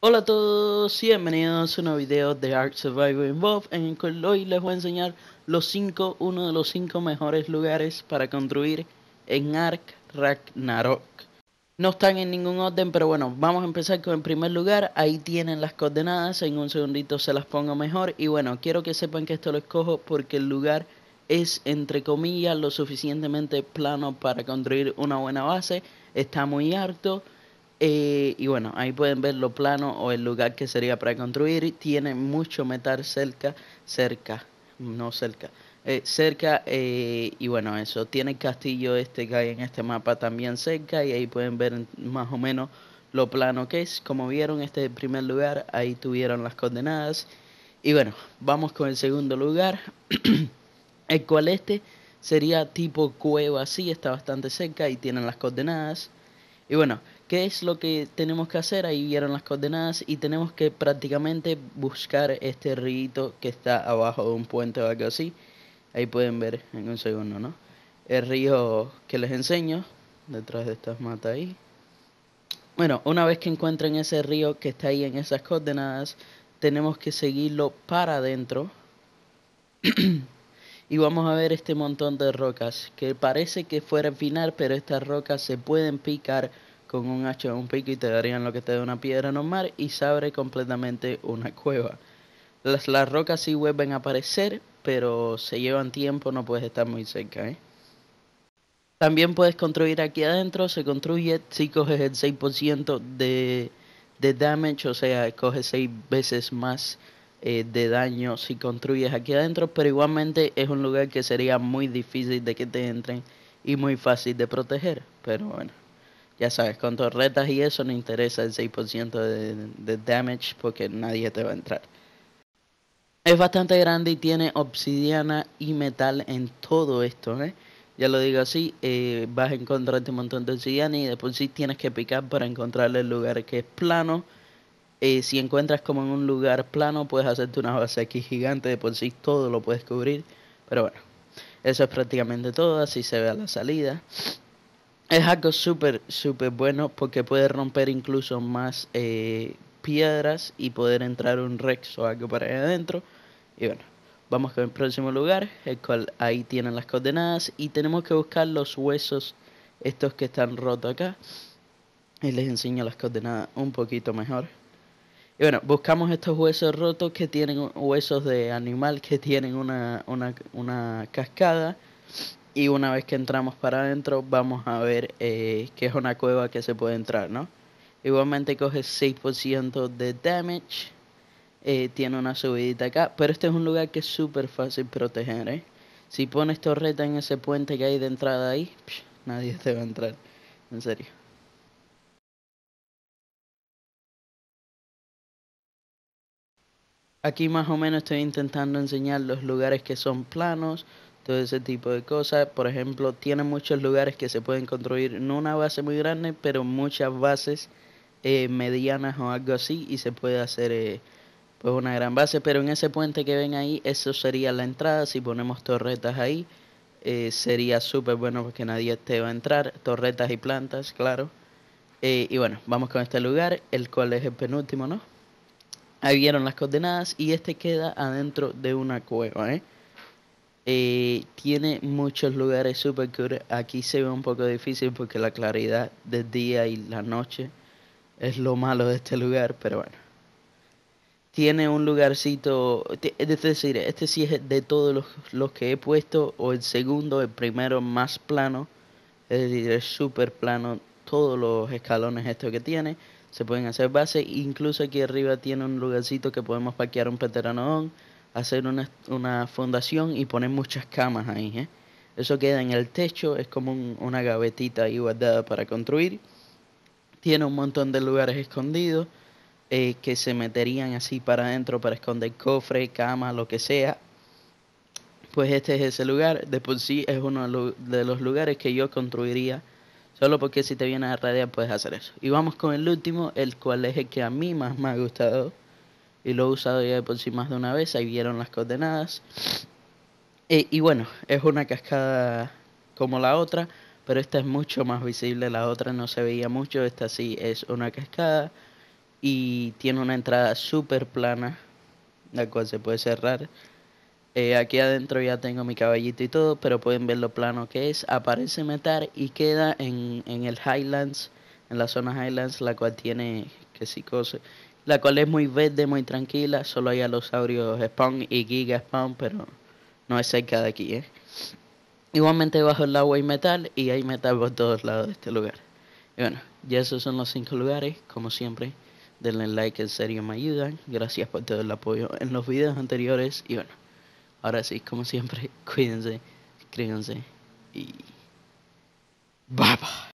Hola a todos y bienvenidos a un nuevo video de Ark Survival Involved en el cual hoy les voy a enseñar los 5, uno de los 5 mejores lugares para construir en Ark Ragnarok. No están en ningún orden, pero bueno, vamos a empezar con el primer lugar. Ahí tienen las coordenadas, en un segundito se las pongo mejor. Y bueno, quiero que sepan que esto lo escojo porque el lugar es, entre comillas, lo suficientemente plano para construir una buena base. Está muy harto eh, y bueno, ahí pueden ver lo plano o el lugar que sería para construir. Tiene mucho metal cerca, cerca, no cerca, eh, cerca. Eh, y bueno, eso. Tiene el castillo este que hay en este mapa también cerca. Y ahí pueden ver más o menos lo plano que es. Como vieron, este primer lugar. Ahí tuvieron las condenadas Y bueno, vamos con el segundo lugar. el cual este sería tipo cueva así. Está bastante cerca y tienen las condenadas Y bueno, qué es lo que tenemos que hacer. Ahí vieron las coordenadas y tenemos que prácticamente buscar este rito que está abajo de un puente o algo así. Ahí pueden ver en un segundo, ¿no? El río que les enseño detrás de estas matas ahí. Bueno, una vez que encuentren ese río que está ahí en esas coordenadas, tenemos que seguirlo para adentro. y vamos a ver este montón de rocas que parece que fuera el final, pero estas rocas se pueden picar con un hacha o un pico y te darían lo que te da una piedra normal y se abre completamente una cueva. Las, las rocas sí vuelven a aparecer, pero se llevan tiempo, no puedes estar muy cerca. ¿eh? También puedes construir aquí adentro, se construye si coges el 6% de, de damage, o sea, coges 6 veces más eh, de daño si construyes aquí adentro, pero igualmente es un lugar que sería muy difícil de que te entren y muy fácil de proteger, pero bueno ya sabes, con torretas y eso no interesa el 6% de, de, damage porque nadie te va a entrar. Es bastante grande y tiene obsidiana y metal en todo esto, ¿eh? Ya lo digo así, eh, vas a encontrarte un montón de obsidiana y después sí tienes que picar para encontrarle el lugar que es plano. Eh, si encuentras como en un lugar plano, puedes hacerte una base aquí gigante, de por sí todo lo puedes cubrir. Pero bueno, eso es prácticamente todo, así se ve la salida es algo súper, súper bueno porque puede romper incluso más eh, piedras y poder entrar un Rex o algo para allá adentro. Y bueno, vamos con el próximo lugar, el cual ahí tienen las coordenadas y tenemos que buscar los huesos, estos que están rotos acá. Y les enseño las coordenadas un poquito mejor. Y bueno, buscamos estos huesos rotos que tienen huesos de animal que tienen una, una cascada y una vez que entramos para adentro, vamos a ver eh, que es una cueva que se puede entrar, ¿no? Igualmente coge 6% de damage. Eh, tiene una subidita acá. Pero este es un lugar que es súper fácil proteger, ¿eh? Si pones torreta en ese puente que hay de entrada ahí, nadie te va a entrar. En serio. Aquí más o menos estoy intentando enseñar los lugares que son planos todo ese tipo de cosas. Por ejemplo, tiene muchos lugares que se pueden construir, no una base muy grande, pero muchas bases eh, medianas o algo así, y se puede hacer eh, pues una gran base. Pero en ese puente que ven ahí, eso sería la entrada. Si ponemos torretas ahí, eh, sería súper bueno porque nadie te va a entrar. Torretas y plantas, claro. y bueno, vamos con este lugar, el cual es el penúltimo, ¿no? Ahí vieron las coordenadas y este queda adentro de una cueva, ¿eh? Eh, tiene muchos lugares super cool. Aquí se ve un poco difícil porque la claridad del día y la noche es lo malo de este lugar, pero bueno. Tiene un lugarcito, es decir, este sí es de todos los, que he puesto, o el segundo, el primero más plano, es decir, es súper plano, todos los escalones estos que tiene, se pueden hacer base, incluso aquí arriba tiene un lugarcito que podemos paquear un pteranodón, hacer una, fundación y poner muchas camas ahí. ¿eh? Eso queda en el techo, es como una gavetita ahí guardada para construir. Tiene un montón de lugares escondidos eh, que se meterían así para adentro para esconder cofre, cama, lo que sea. Pues este es ese lugar. De por sí es uno de los lugares que yo construiría. Solo porque si te vienes a radiar puedes hacer eso. Y vamos con el último, el cual es el que a mí más me ha gustado y lo he usado ya de por sí más de una vez, ahí vieron las coordenadas. Eh, y bueno, es una cascada como la otra, pero esta es mucho más visible, la otra no se veía mucho, esta sí es una cascada y tiene una entrada súper plana, la cual se puede cerrar. Eh, aquí adentro ya tengo mi caballito y todo, pero pueden ver lo plano que es. Aparece Metar y queda en, el Highlands, en la zona Highlands, la cual tiene que si, la cual es muy verde, muy tranquila. Solo hay alosaurios spawn y giga spawn, pero no es cerca de aquí. ¿eh? Igualmente bajo el agua hay metal y hay metal por todos lados de este lugar. Y bueno, ya esos son los cinco lugares, como siempre. Denle like, en serio me ayudan. Gracias por todo el apoyo en los videos anteriores. Y bueno, ahora sí, como siempre, cuídense, suscríbanse y... Bye bye.